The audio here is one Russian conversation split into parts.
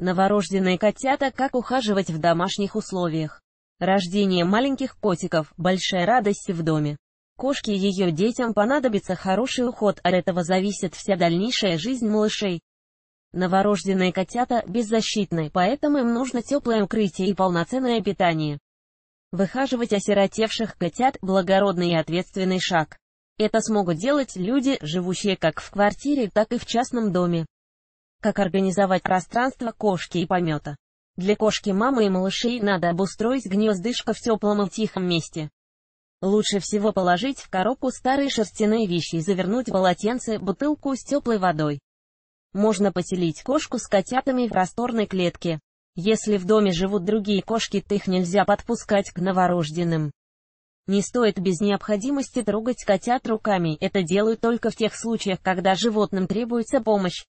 Новорожденные котята как ухаживать в домашних условиях. Рождение маленьких котиков – большая радость в доме. Кошке и ее детям понадобится хороший уход, от этого зависит вся дальнейшая жизнь малышей. Новорожденные котята беззащитны, поэтому им нужно теплое укрытие и полноценное питание. Выхаживать осиротевших котят – благородный и ответственный шаг. Это смогут делать люди, живущие как в квартире, так и в частном доме. Как организовать пространство кошки и помета? Для кошки мамы и малышей надо обустроить гнездышко в теплом и тихом месте. Лучше всего положить в коробку старые шерстяные вещи и завернуть в полотенце, бутылку с теплой водой. Можно поселить кошку с котятами в просторной клетке. Если в доме живут другие кошки, то их нельзя подпускать к новорожденным. Не стоит без необходимости трогать котят руками, это делают только в тех случаях, когда животным требуется помощь.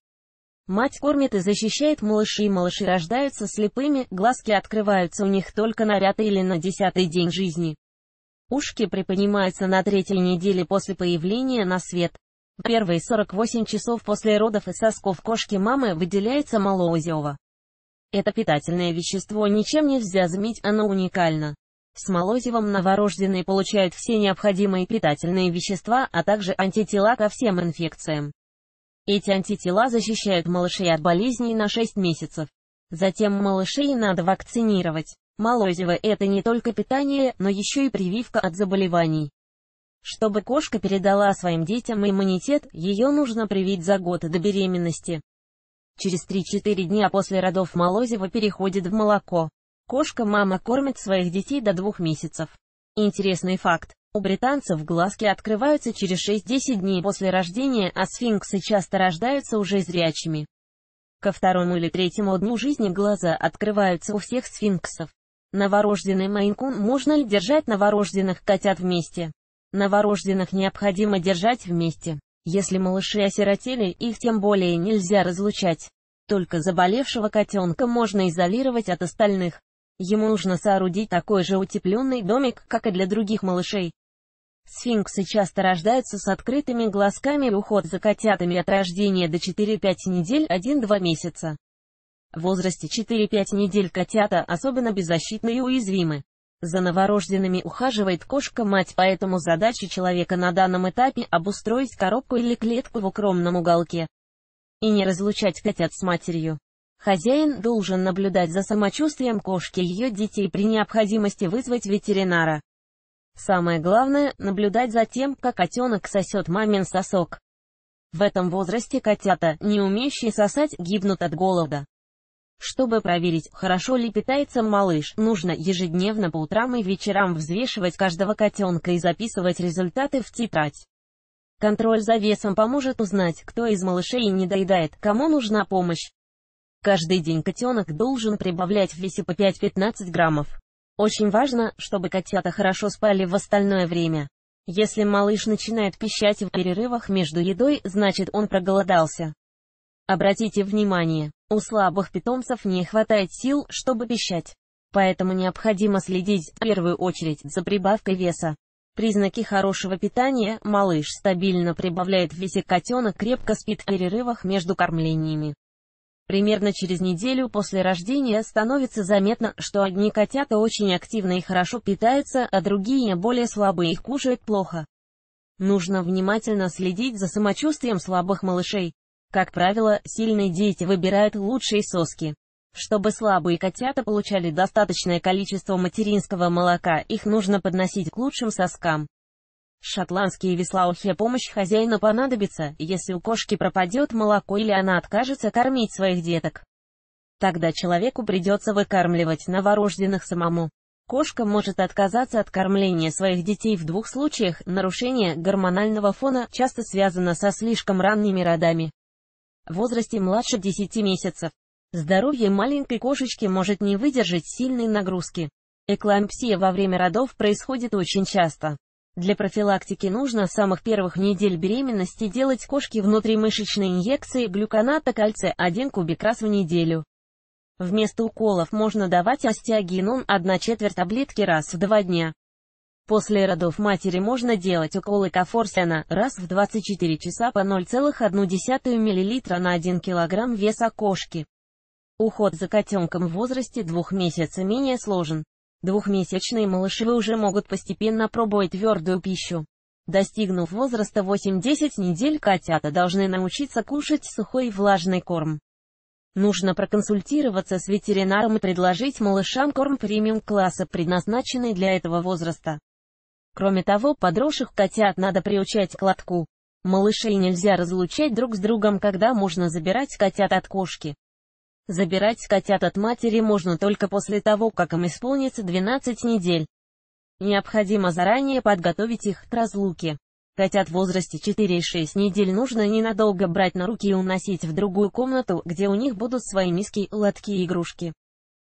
Мать кормит и защищает малышей, малыши рождаются слепыми, глазки открываются у них только на пятый или на десятый день жизни. Ушки приподнимаются на третьей неделе после появления на свет. В первые 48 часов после родов из сосков кошки мамы выделяется молоозева. Это питательное вещество ничем нельзя заменить, оно уникально. С молозивом новорожденные получают все необходимые питательные вещества, а также антитела ко всем инфекциям. Эти антитела защищают малышей от болезней на 6 месяцев. Затем малышей надо вакцинировать. Молозиво – это не только питание, но еще и прививка от заболеваний. Чтобы кошка передала своим детям иммунитет, ее нужно привить за год до беременности. Через 3-4 дня после родов молозиво переходит в молоко. Кошка-мама кормит своих детей до двух месяцев. Интересный факт. У британцев глазки открываются через 6-10 дней после рождения, а сфинксы часто рождаются уже зрячими. Ко второму или третьему дню жизни глаза открываются у всех сфинксов. Новорожденный майнкун можно ли держать новорожденных котят вместе? Новорожденных необходимо держать вместе. Если малыши осиротели, их тем более нельзя разлучать. Только заболевшего котенка можно изолировать от остальных. Ему нужно соорудить такой же утепленный домик, как и для других малышей. Сфинксы часто рождаются с открытыми глазками и уход за котятами от рождения до 4-5 недель 1-2 месяца. В возрасте 4-5 недель котята особенно беззащитны и уязвимы. За новорожденными ухаживает кошка-мать, поэтому задача человека на данном этапе – обустроить коробку или клетку в укромном уголке и не разлучать котят с матерью. Хозяин должен наблюдать за самочувствием кошки и ее детей при необходимости вызвать ветеринара. Самое главное — наблюдать за тем, как котенок сосет мамин сосок. В этом возрасте котята, не умеющие сосать, гибнут от голода. Чтобы проверить, хорошо ли питается малыш, нужно ежедневно по утрам и вечерам взвешивать каждого котенка и записывать результаты в тетрадь. Контроль за весом поможет узнать, кто из малышей не доедает, кому нужна помощь. Каждый день котенок должен прибавлять в весе по 5-15 граммов. Очень важно, чтобы котята хорошо спали в остальное время. Если малыш начинает пищать в перерывах между едой, значит он проголодался. Обратите внимание, у слабых питомцев не хватает сил, чтобы пищать. Поэтому необходимо следить в первую очередь за прибавкой веса. Признаки хорошего питания – малыш стабильно прибавляет в весе котенок крепко спит в перерывах между кормлениями. Примерно через неделю после рождения становится заметно, что одни котята очень активно и хорошо питаются, а другие более слабые и кушают плохо. Нужно внимательно следить за самочувствием слабых малышей. Как правило, сильные дети выбирают лучшие соски. Чтобы слабые котята получали достаточное количество материнского молока, их нужно подносить к лучшим соскам. Шотландские весла помощь хозяина понадобится, если у кошки пропадет молоко или она откажется кормить своих деток. Тогда человеку придется выкармливать новорожденных самому. Кошка может отказаться от кормления своих детей в двух случаях, нарушение гормонального фона часто связано со слишком ранними родами. В возрасте младше 10 месяцев. Здоровье маленькой кошечки может не выдержать сильной нагрузки. Эклампсия во время родов происходит очень часто. Для профилактики нужно с самых первых недель беременности делать кошке внутримышечные инъекции глюконата кальция 1 кубик раз в неделю. Вместо уколов можно давать остеогенон 1 четверть таблетки раз в 2 дня. После родов матери можно делать уколы кафорсиана раз в 24 часа по 0,1 мл на 1 кг веса кошки. Уход за котенком в возрасте 2 месяца менее сложен. Двухмесячные малыши уже могут постепенно пробовать твердую пищу. Достигнув возраста 8-10 недель, котята должны научиться кушать сухой и влажный корм. Нужно проконсультироваться с ветеринаром и предложить малышам корм премиум-класса, предназначенный для этого возраста. Кроме того, подросших котят надо приучать к лотку. Малышей нельзя разлучать друг с другом, когда можно забирать котят от кошки. Забирать котят от матери можно только после того, как им исполнится 12 недель. Необходимо заранее подготовить их к разлуке. Котят в возрасте 4-6 недель нужно ненадолго брать на руки и уносить в другую комнату, где у них будут свои миски, лотки и игрушки.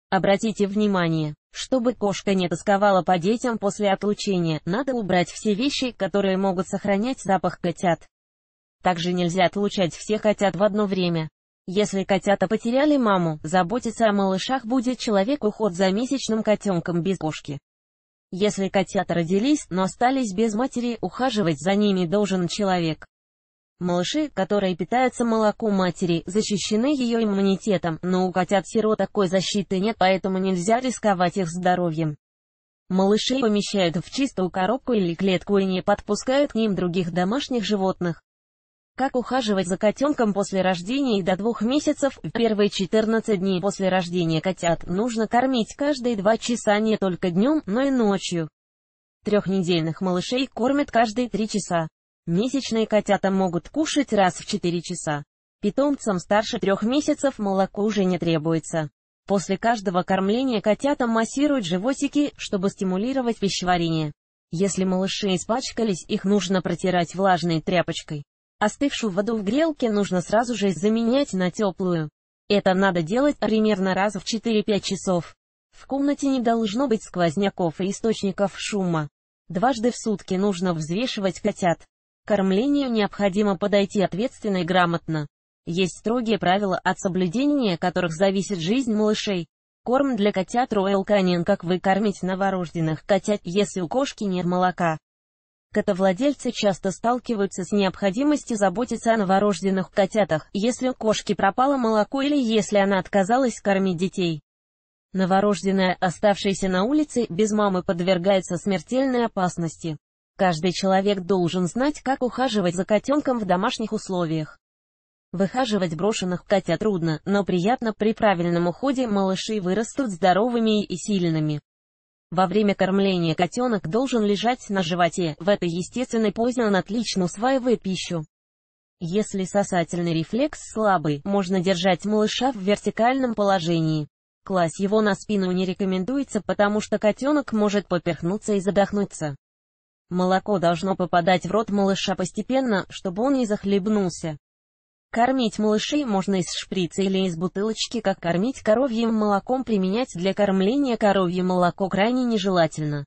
Обратите внимание, чтобы кошка не тосковала по детям после отлучения, надо убрать все вещи, которые могут сохранять запах котят. Также нельзя отлучать всех котят в одно время. Если котята потеряли маму, заботиться о малышах будет человек уход за месячным котенком без кошки. Если котята родились, но остались без матери, ухаживать за ними должен человек. Малыши, которые питаются молоком матери, защищены ее иммунитетом, но у котят-сирот такой защиты нет, поэтому нельзя рисковать их здоровьем. Малышей помещают в чистую коробку или клетку и не подпускают к ним других домашних животных. Как ухаживать за котенком после рождения и до двух месяцев? В первые 14 дней после рождения котят нужно кормить каждые два часа не только днем, но и ночью. Трехнедельных малышей кормят каждые три часа. Месячные котята могут кушать раз в 4 часа. Питомцам старше трех месяцев молоко уже не требуется. После каждого кормления котятам массируют животики, чтобы стимулировать пищеварение. Если малыши испачкались, их нужно протирать влажной тряпочкой. Остывшую воду в грелке нужно сразу же заменять на теплую. Это надо делать примерно раз в 4-5 часов. В комнате не должно быть сквозняков и источников шума. Дважды в сутки нужно взвешивать котят. кормлению необходимо подойти ответственно и грамотно. Есть строгие правила, от соблюдения которых зависит жизнь малышей. Корм для котят Royal Canin Как вы кормите новорожденных котят, если у кошки нет молока? Котовладельцы часто сталкиваются с необходимостью заботиться о новорожденных котятах, если у кошки пропало молоко или если она отказалась кормить детей. Новорожденная, оставшаяся на улице, без мамы подвергается смертельной опасности. Каждый человек должен знать, как ухаживать за котенком в домашних условиях. Выхаживать брошенных котят трудно, но приятно при правильном уходе малыши вырастут здоровыми и сильными. Во время кормления котенок должен лежать на животе, в этой естественной позе он отлично усваивает пищу. Если сосательный рефлекс слабый, можно держать малыша в вертикальном положении. Класть его на спину не рекомендуется, потому что котенок может поперхнуться и задохнуться. Молоко должно попадать в рот малыша постепенно, чтобы он не захлебнулся. Кормить малышей можно из шприца или из бутылочки, как кормить коровьим молоком применять для кормления коровье молоко крайне нежелательно.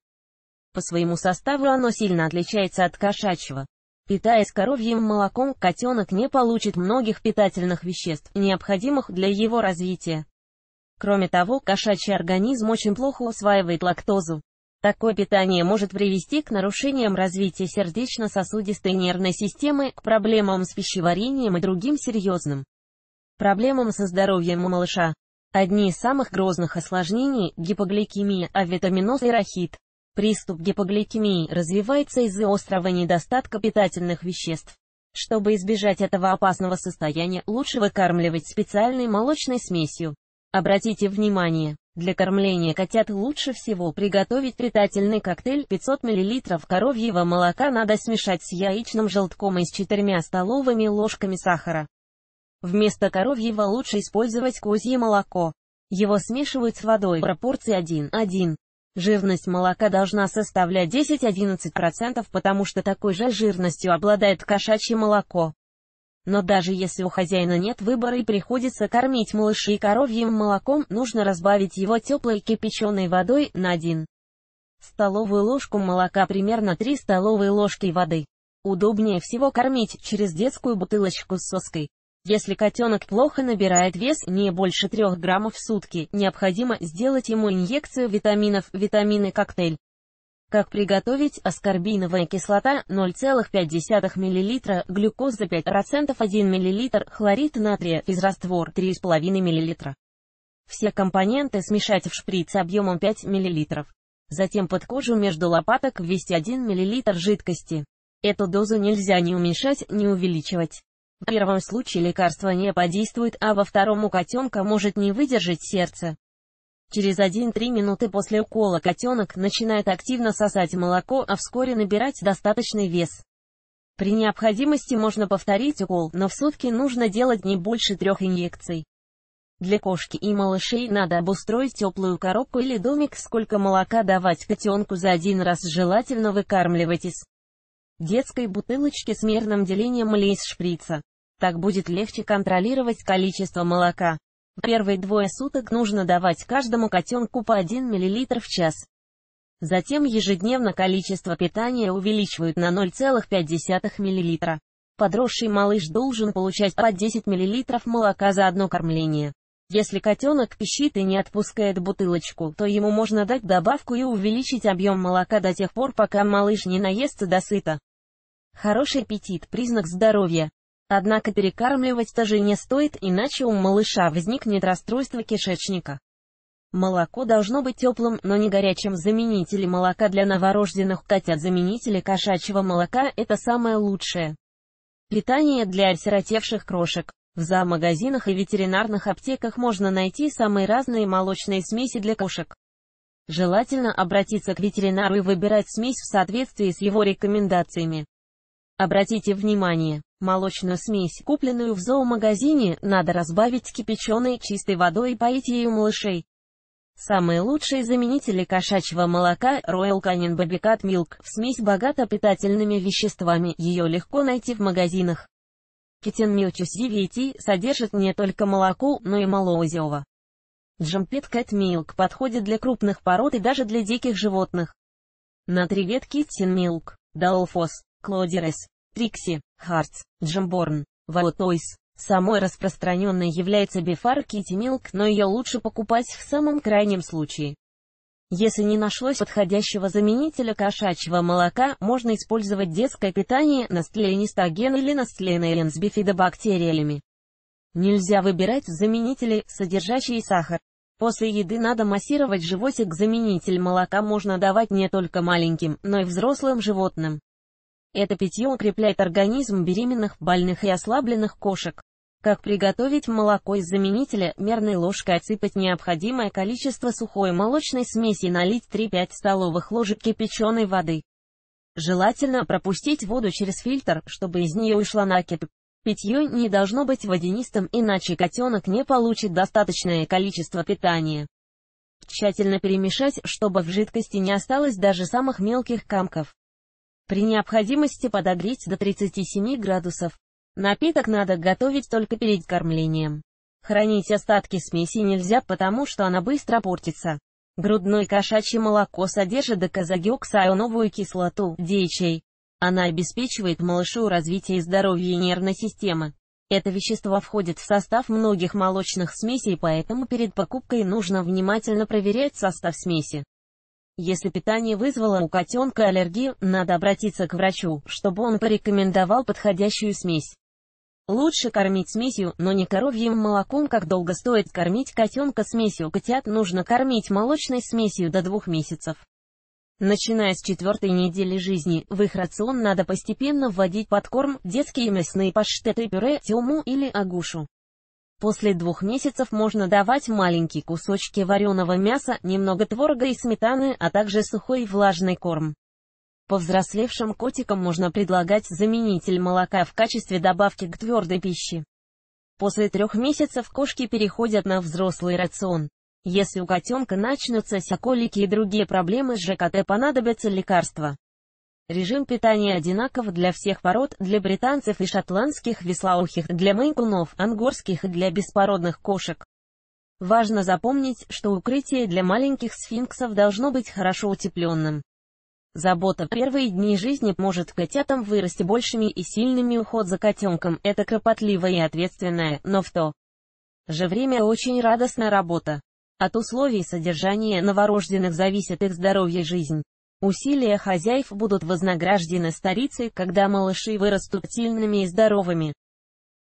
По своему составу оно сильно отличается от кошачьего. Питаясь коровьим молоком, котенок не получит многих питательных веществ, необходимых для его развития. Кроме того, кошачий организм очень плохо усваивает лактозу. Такое питание может привести к нарушениям развития сердечно-сосудистой нервной системы, к проблемам с пищеварением и другим серьезным проблемам со здоровьем у малыша. Одни из самых грозных осложнений – гипогликемия, авитаминоз и рахит. Приступ гипогликемии развивается из-за острого недостатка питательных веществ. Чтобы избежать этого опасного состояния, лучше выкармливать специальной молочной смесью. Обратите внимание, для кормления котят лучше всего приготовить питательный коктейль 500 мл коровьего молока надо смешать с яичным желтком и с 4 столовыми ложками сахара. Вместо коровьего лучше использовать козье молоко. Его смешивают с водой в пропорции 1-1. Жирность молока должна составлять 10-11%, потому что такой же жирностью обладает кошачье молоко. Но даже если у хозяина нет выбора и приходится кормить малышей коровьим молоком, нужно разбавить его теплой кипяченой водой на 1 столовую ложку молока примерно 3 столовые ложки воды. Удобнее всего кормить через детскую бутылочку с соской. Если котенок плохо набирает вес не больше 3 граммов в сутки, необходимо сделать ему инъекцию витаминов, витамины коктейль. Как приготовить аскорбиновая кислота 0,5 мл, глюкоза 5%, 1 мл, хлорид натрия, физраствор 3,5 мл. Все компоненты смешать в шприц объемом 5 мл. Затем под кожу между лопаток ввести 1 мл жидкости. Эту дозу нельзя ни уменьшать, ни увеличивать. В первом случае лекарство не подействует, а во втором у котенка может не выдержать сердце. Через 1-3 минуты после укола котенок начинает активно сосать молоко, а вскоре набирать достаточный вес. При необходимости можно повторить укол, но в сутки нужно делать не больше трех инъекций. Для кошки и малышей надо обустроить теплую коробку или домик, сколько молока давать котенку за один раз желательно выкармливать из Детской бутылочки с мерным делением или из шприца. Так будет легче контролировать количество молока. Первые двое суток нужно давать каждому котенку по 1 мл в час. Затем ежедневно количество питания увеличивают на 0,5 мл. Подросший малыш должен получать по 10 мл молока за одно кормление. Если котенок пищит и не отпускает бутылочку, то ему можно дать добавку и увеличить объем молока до тех пор, пока малыш не наестся до досыта. Хороший аппетит – признак здоровья. Однако перекармливать тоже не стоит, иначе у малыша возникнет расстройство кишечника. Молоко должно быть теплым, но не горячим. Заменители молока для новорожденных котят заменители кошачьего молока – это самое лучшее. Питание для осиротевших крошек. В зоомагазинах и ветеринарных аптеках можно найти самые разные молочные смеси для кошек. Желательно обратиться к ветеринару и выбирать смесь в соответствии с его рекомендациями. Обратите внимание, молочную смесь, купленную в зоомагазине, надо разбавить кипяченой чистой водой и поить ею малышей. Самые лучшие заменители кошачьего молока Royal Canin Baby Cat Milk. Смесь богата питательными веществами, ее легко найти в магазинах. Китин Milchus DVT содержит не только молоко, но и молоозево. Джампит Кэт Милк подходит для крупных пород и даже для диких животных. На три ветки Тин Милк, Далфос. Клодерес, Трикси, Хартс, Джемборн, Ваутойс. Самой распространенной является Бифар Кити Милк, но ее лучше покупать в самом крайнем случае. Если не нашлось подходящего заменителя кошачьего молока, можно использовать детское питание настленистоген или настленелен с бифидобактериями. Нельзя выбирать заменители, содержащие сахар. После еды надо массировать животик. Заменитель молока можно давать не только маленьким, но и взрослым животным. Это питье укрепляет организм беременных, больных и ослабленных кошек. Как приготовить молоко из заменителя, мерной ложкой отсыпать необходимое количество сухой молочной смеси и налить 3-5 столовых ложек кипяченой воды. Желательно пропустить воду через фильтр, чтобы из нее ушла накипь. Питье не должно быть водянистым, иначе котенок не получит достаточное количество питания. Тщательно перемешать, чтобы в жидкости не осталось даже самых мелких камков. При необходимости подогреть до 37 градусов. Напиток надо готовить только перед кормлением. Хранить остатки смеси нельзя, потому что она быстро портится. Грудное кошачье молоко содержит доказагиоксаоновую кислоту, дейчей. Она обеспечивает малышу развитие и здоровье нервной системы. Это вещество входит в состав многих молочных смесей, поэтому перед покупкой нужно внимательно проверять состав смеси. Если питание вызвало у котенка аллергию, надо обратиться к врачу, чтобы он порекомендовал подходящую смесь. Лучше кормить смесью, но не коровьим молоком. Как долго стоит кормить котенка смесью? Котят нужно кормить молочной смесью до двух месяцев. Начиная с четвертой недели жизни, в их рацион надо постепенно вводить подкорм, детские мясные паштеты, пюре, тему или агушу. После двух месяцев можно давать маленькие кусочки вареного мяса, немного творога и сметаны, а также сухой и влажный корм. Повзрослевшим котикам можно предлагать заменитель молока в качестве добавки к твердой пище. После трех месяцев кошки переходят на взрослый рацион. Если у котенка начнутся соколики и другие проблемы с ЖКТ понадобятся лекарства. Режим питания одинаков для всех пород, для британцев и шотландских веслоухих, для мейкунов, ангорских и для беспородных кошек. Важно запомнить, что укрытие для маленьких сфинксов должно быть хорошо утепленным. Забота в первые дни жизни может котятам вырасти большими и сильными уход за котенком – это кропотливая и ответственная, но в то же время очень радостная работа. От условий содержания новорожденных зависит их здоровье и жизнь. Усилия хозяев будут вознаграждены старицей, когда малыши вырастут сильными и здоровыми.